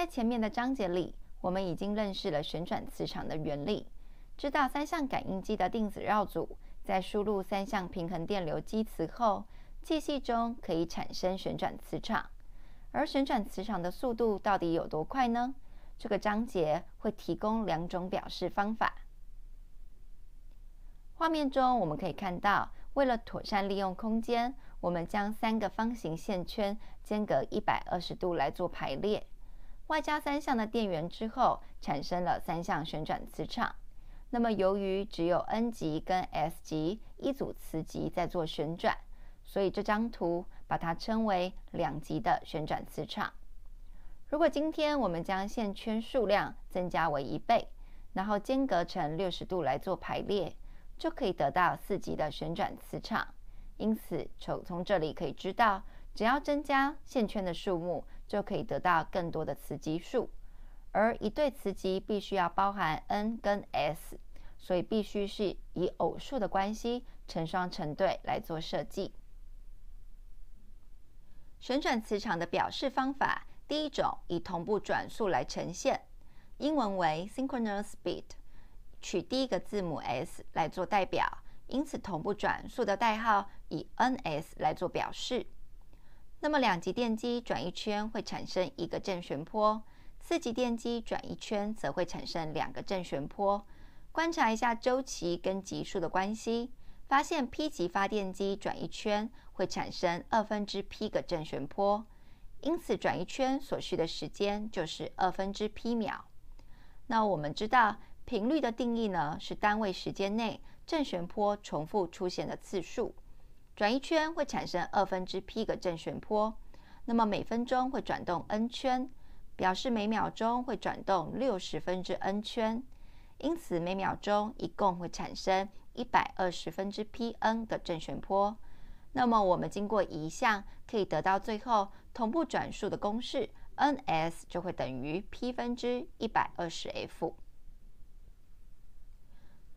在前面的章节里，我们已经认识了旋转磁场的原理，知道三相感应机的定子绕组在输入三相平衡电流激磁后，气隙中可以产生旋转磁场。而旋转磁场的速度到底有多快呢？这个章节会提供两种表示方法。画面中我们可以看到，为了妥善利用空间，我们将三个方形线圈间隔120度来做排列。外加三项的电源之后，产生了三项旋转磁场。那么，由于只有 N 极跟 S 极一组磁极在做旋转，所以这张图把它称为两极的旋转磁场。如果今天我们将线圈数量增加为一倍，然后间隔成六十度来做排列，就可以得到四级的旋转磁场。因此，从从这里可以知道，只要增加线圈的数目。就可以得到更多的磁极数，而一对磁极必须要包含 N 跟 S，所以必须是以偶数的关系成双成对来做设计。旋转磁场的表示方法，第一种以同步转速来呈现，英文为 synchronous speed，取第一个字母 S 来做代表，因此同步转速的代号以 NS 来做表示。那么两极电机转一圈会产生一个正弦波，四极电机转一圈则会产生两个正弦波。观察一下周期跟级数的关系，发现 P 级发电机转一圈会产生二分之 P 个正弦波，因此转一圈所需的时间就是二分之 P 秒。那我们知道频率的定义呢，是单位时间内正弦波重复出现的次数。转一圈会产生二分之 p 个正弦波，那么每分钟会转动 n 圈，表示每秒钟会转动六十分之 n 圈，因此每秒钟一共会产生一百二十分之 p n 的正弦波。那么我们经过移项，可以得到最后同步转速的公式，n s 就会等于 p 分之一百二十 f。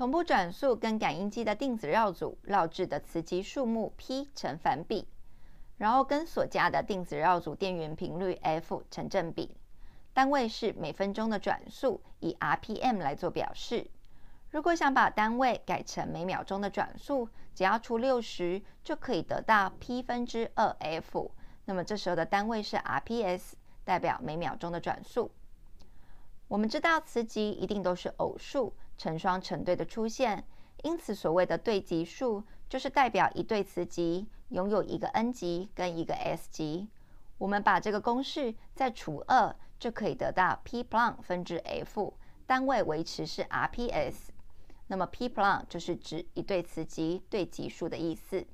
同步转速跟感应机的定子绕组绕制的磁极数目 P 成反比，然后跟所加的定子绕组电源频率 f 成正比，单位是每分钟的转速，以 RPM 来做表示。如果想把单位改成每秒钟的转速，只要除六十就可以得到 P 分之二 f，那么这时候的单位是 RPS，代表每秒钟的转速。我们知道磁极一定都是偶数。成双成对的出现，因此所谓的对极数就是代表一对磁极拥有一个 N 极跟一个 S 极。我们把这个公式再除二，就可以得到 P_plon 分之 f，单位维持是 RPS。那么 P_plon 就是指一对磁极对极数的意思。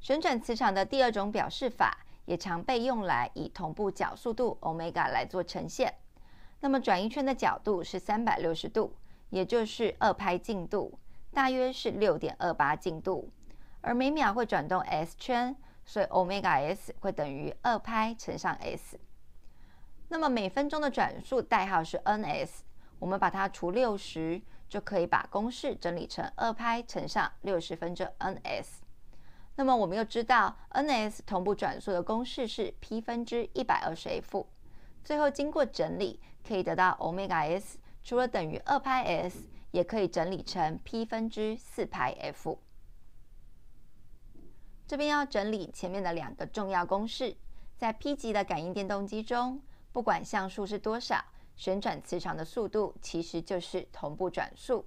旋转磁场的第二种表示法也常被用来以同步角速度欧米伽来做呈现。那么转移圈的角度是三百六十度，也就是二拍进度，大约是六点二八进度。而每秒会转动 S 圈，所以 omega S 会等于二拍乘上 S。那么每分钟的转速代号是 NS，我们把它除六十，就可以把公式整理成二拍乘上六十分之 NS。那么我们又知道 NS 同步转速的公式是 P 分之一百二十 F。最后经过整理，可以得到 omega s 除了等于二派 s，也可以整理成 p 分之四派 f。这边要整理前面的两个重要公式。在 p 级的感应电动机中，不管像数是多少，旋转磁场的速度其实就是同步转速。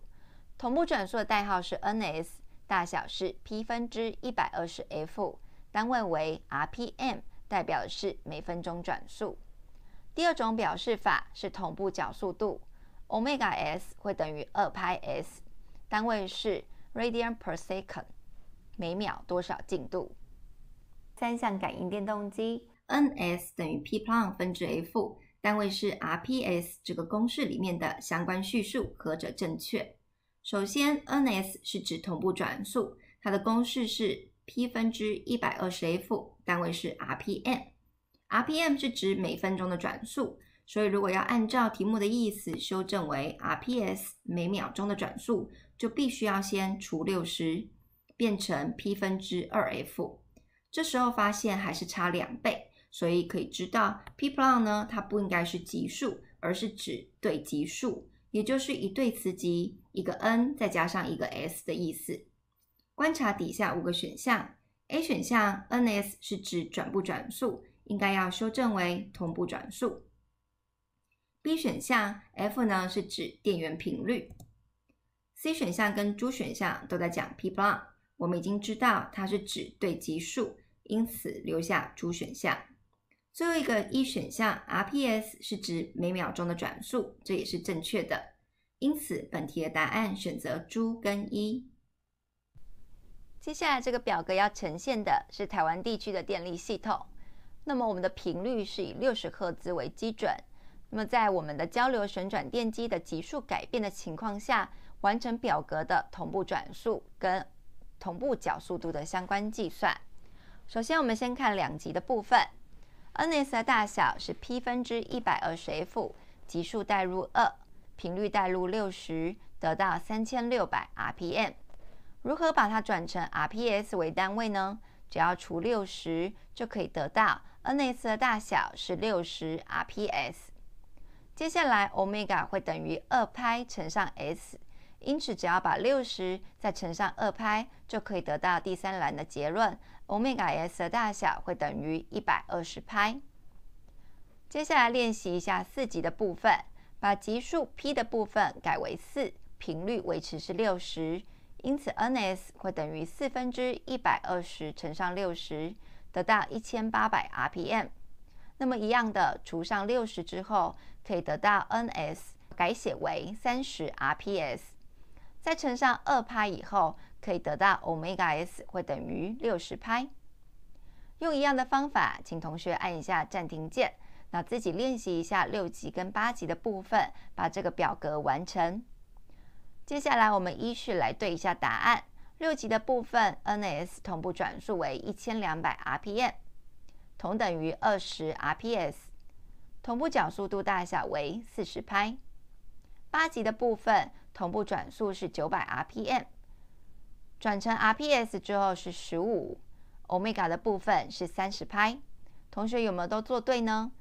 同步转速的代号是 ns，大小是 p 分之一百二十 f，单位为 rpm，代表的是每分钟转速。第二种表示法是同步角速度 a s 会等于二 πs，单位是 radian per second，每秒多少进度？三相感应电动机，ns 等于 p plon 分之 f，单位是 rps。这个公式里面的相关叙述何者正确？首先，ns 是指同步转速，它的公式是 p 分之一百二十 f，单位是 rpm。RPM 是指每分钟的转速，所以如果要按照题目的意思修正为 RPS 每秒钟的转速，就必须要先除六十，变成 P 分之二 F。这时候发现还是差两倍，所以可以知道 P plus 呢，它不应该是级数，而是指对级数，也就是一对磁极一个 N 再加上一个 S 的意思。观察底下五个选项，A 选项 N S 是指转不转速。应该要修正为同步转速。B 选项 F 呢是指电源频率。C 选项跟猪选项都在讲 P block，我们已经知道它是指对极数，因此留下猪选项。最后一个 E 选项 RPS 是指每秒钟的转速，这也是正确的。因此本题的答案选择猪跟一。接下来这个表格要呈现的是台湾地区的电力系统。那么我们的频率是以六十赫兹为基准。那么在我们的交流旋转电机的极数改变的情况下，完成表格的同步转速跟同步角速度的相关计算。首先，我们先看两极的部分，n s 的大小是 p 分之一百二十 f，级数代入二，频率代入六十，得到三千六百 rpm。如何把它转成 rps 为单位呢？只要除六十就可以得到。n s 的大小是六十 r p s，接下来欧米伽会等于二拍乘上 s，因此只要把六十再乘上二拍，就可以得到第三栏的结论：欧米伽 s 的大小会等于一百二十拍。接下来练习一下四级的部分，把级数 p 的部分改为四，频率维持是六十，因此 n s 会等于四分之一百二十乘上六十。得到一千八百 RPM，那么一样的除上六十之后，可以得到 ns 改写为三十 r p s 再乘上二拍以后，可以得到 omega s 会等于六十拍。用一样的方法，请同学按一下暂停键，那自己练习一下六级跟八级的部分，把这个表格完成。接下来我们依序来对一下答案。六级的部分，N S 同步转速为一千两百 RPM，同等于二十 RPS，同步角速度大小为四十拍。八级的部分，同步转速是九百 RPM，转成 RPS 之后是十五，欧米伽的部分是三十拍。同学有没有都做对呢？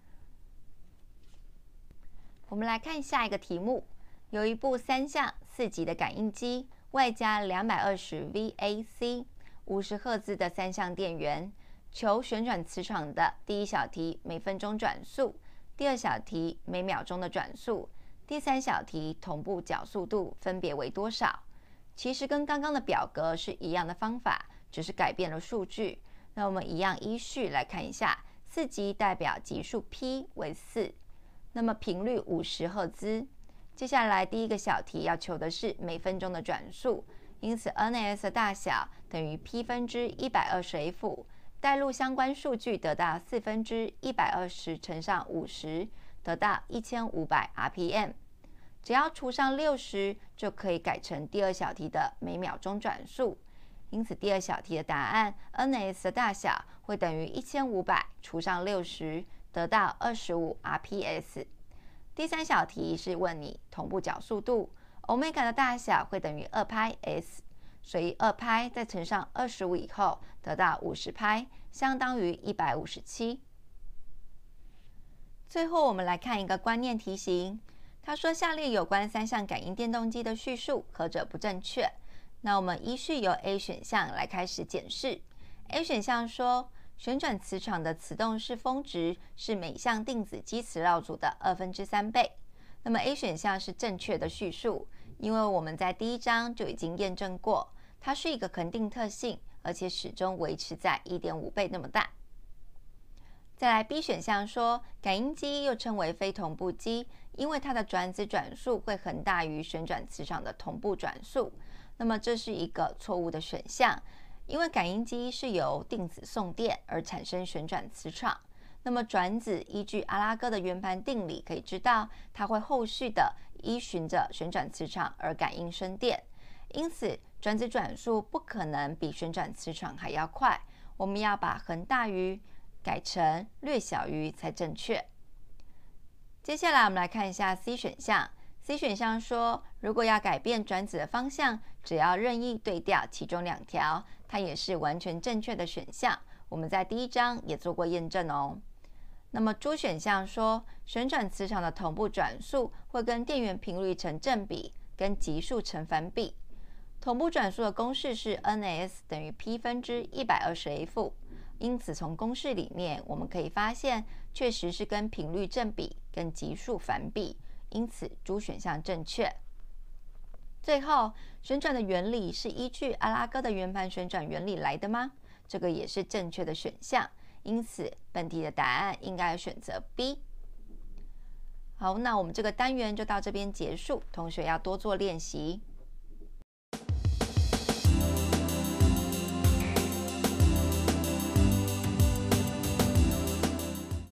我们来看下一个题目，有一部三相四级的感应机。外加两百二十 VAC 五十赫兹的三相电源。求旋转磁场的第一小题每分钟转速，第二小题每秒钟的转速，第三小题同步角速度分别为多少？其实跟刚刚的表格是一样的方法，只是改变了数据。那我们一样依序来看一下，四级代表级数 P 为四，那么频率五十赫兹。接下来第一个小题要求的是每分钟的转速，因此 n s 的大小等于 p 分之一百二十，F。代入相关数据得到四分之一百二十乘上五十，得到一千五百 rpm，只要除上六十就可以改成第二小题的每秒钟转速，因此第二小题的答案 n s 的大小会等于一千五百除上六十，得到二十五 rps。第三小题是问你同步角速度欧米伽的大小会等于二拍 s，所以二拍再乘上二十五以后得到五十拍，相当于一百五十七。最后我们来看一个观念题型，它说下列有关三项感应电动机的叙述何者不正确？那我们依序由 A 选项来开始检视。A 选项说。旋转磁场的磁动式峰值是每项定子机磁绕组的二分之三倍，那么 A 选项是正确的叙述，因为我们在第一章就已经验证过，它是一个肯定特性，而且始终维持在一点五倍那么大。再来 B 选项说，感应机又称为非同步机，因为它的转子转速会恒大于旋转磁场的同步转速，那么这是一个错误的选项。因为感应机是由定子送电而产生旋转磁场，那么转子依据阿拉哥的圆盘定理可以知道，它会后续的依循着旋转磁场而感应生电，因此转子转速不可能比旋转磁场还要快。我们要把“恒大于”改成“略小于”才正确。接下来我们来看一下 C 选项。C 选项说，如果要改变转子的方向，只要任意对调其中两条。它也是完全正确的选项，我们在第一章也做过验证哦。那么，猪选项说旋转磁场的同步转速会跟电源频率成正比，跟极数成反比。同步转速的公式是 n_s 等于 p 分之一百二十 f，因此从公式里面我们可以发现，确实是跟频率正比，跟极数反比。因此，猪选项正确。最后，旋转的原理是依据阿拉哥的圆盘旋转原理来的吗？这个也是正确的选项，因此本题的答案应该选择 B。好，那我们这个单元就到这边结束，同学要多做练习。